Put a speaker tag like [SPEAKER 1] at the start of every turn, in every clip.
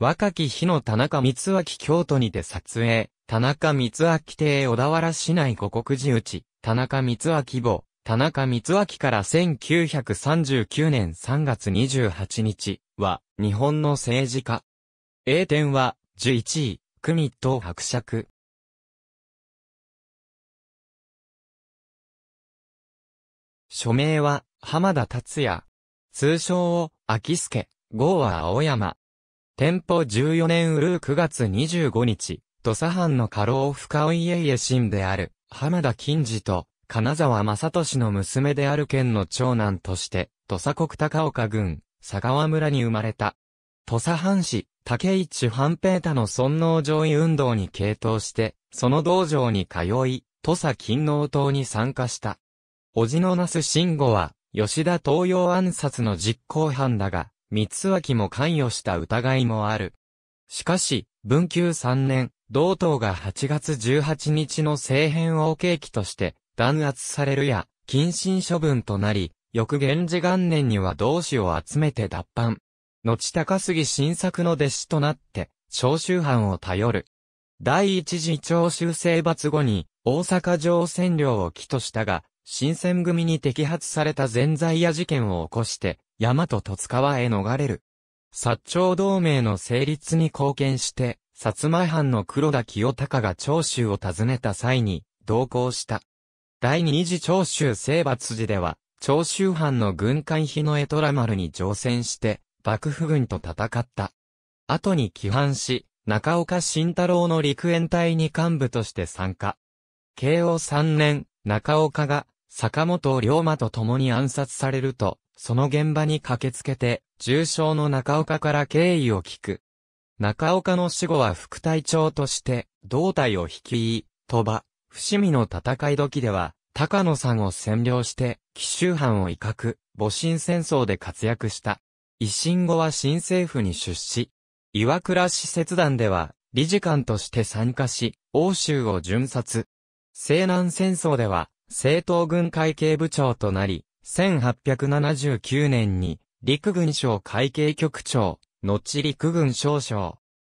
[SPEAKER 1] 若き日の田中光明京都にて撮影、田中光明邸小田原市内五国寺内、田中光明母、田中光明から1939年3月28日は、日本の政治家。英典は、11位、国東伯爵。署名は、浜田達也。通称を、秋助、号は青山。天保14年ウルー9月25日、土佐藩の家老深尾家家臣である、浜田金次と、金沢正俊の娘である県の長男として、土佐国高岡郡、佐川村に生まれた。土佐藩士、竹市半平太の尊王上位運動に傾倒して、その道場に通い、土佐勤王党に参加した。叔父のなす慎吾は、吉田東洋暗殺の実行犯だが、三つ脇も関与した疑いもある。しかし、文久3年、同党が8月18日の政変王契機として弾圧されるや、謹慎処分となり、翌源氏元年には同志を集めて脱藩。後高杉晋作の弟子となって、長州藩を頼る。第一次長州征伐後に、大阪城占領を起としたが、新選組に摘発された前在や事件を起こして、山と戸塚川へ逃れる。薩長同盟の成立に貢献して、薩摩藩の黒田清隆が長州を訪ねた際に、同行した。第二次長州征伐時では、長州藩の軍艦日の江虎丸に乗船して、幕府軍と戦った。後に帰還し、中岡慎太郎の陸援隊に幹部として参加。慶応3年、中岡が坂本龍馬と共に暗殺されると、その現場に駆けつけて、重傷の中岡から敬意を聞く。中岡の死後は副隊長として、胴体を率い、鳥羽、伏見の戦い時では、高野さんを占領して、奇襲藩を威嚇、戊辰戦争で活躍した。維新後は新政府に出資。岩倉使節団では、理事官として参加し、欧州を巡殺。西南戦争では、政党軍会計部長となり、1879年に、陸軍省会計局長、後陸軍少将。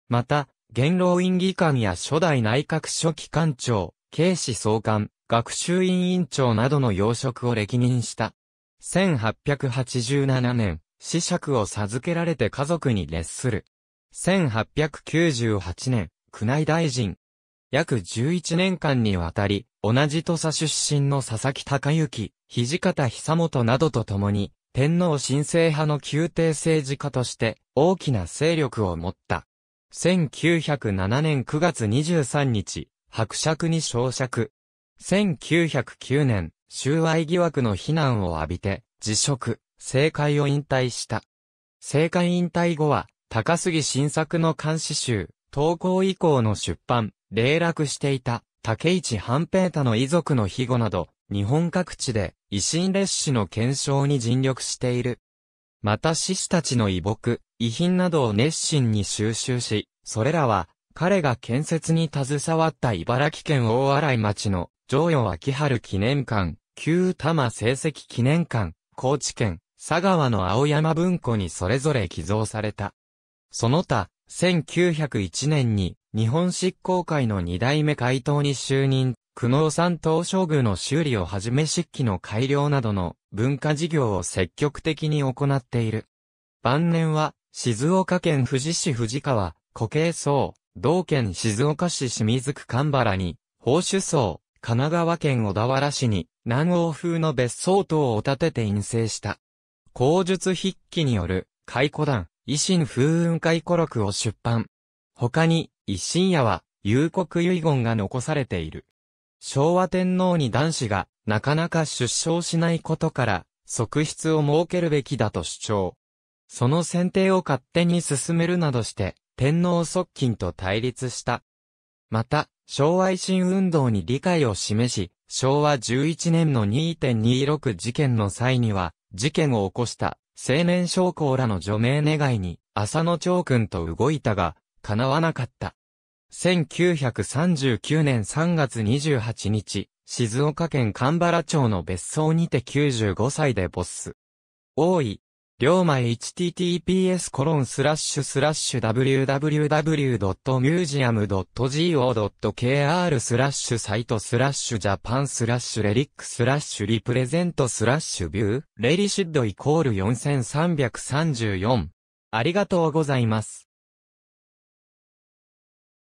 [SPEAKER 1] また、元老院議官や初代内閣書記官長、警視総監、学習院院長などの要職を歴任した。1887年、子爵を授けられて家族に列する。1898年、宮内大臣、約11年間にわたり、同じ土佐出身の佐々木隆之、土方久本などと共に、天皇新政派の宮廷政治家として大きな勢力を持った。1907年9月23日、伯爵に昇爵。1909年、収賄疑惑の非難を浴びて、辞職、政界を引退した。政界引退後は、高杉晋作の監視集、投稿以降の出版、霊落していた竹市半平太の遺族の庇護など、日本各地で維新列史の検証に尽力している。また志士たちの遺木、遺品などを熱心に収集し、それらは彼が建設に携わった茨城県大洗町の上与秋春記念館、旧多摩成績記念館、高知県、佐川の青山文庫にそれぞれ寄贈された。その他、1901年に日本執行会の二代目会頭に就任、久能山東照宮の修理をはじめ漆器の改良などの文化事業を積極的に行っている。晩年は静岡県富士市富士川、古慶層、同県静岡市清水区神原に、宝珠層、神奈川県小田原市に南欧風の別荘等を建てて陰性した。口述筆記による解雇談、維新風雲会古録を出版。他に、一心屋は、有国遺言が残されている。昭和天皇に男子が、なかなか出生しないことから、側室を設けるべきだと主張。その選定を勝手に進めるなどして、天皇側近と対立した。また、昭和維新運動に理解を示し、昭和11年の2.26事件の際には、事件を起こした青年将校らの除名願いに、浅野長君と動いたが、叶わなかった。1939年3月28日、静岡県神原町の別荘にて95歳で没す。大井、龍馬 https コロンスラッシュスラッシュ www.museum.go.kr スラッシュサイトスラッシュジャパンスラッシュレリックスラッシュリプレゼントスラッシュビューレリシッドイコール4334ありがとうございます。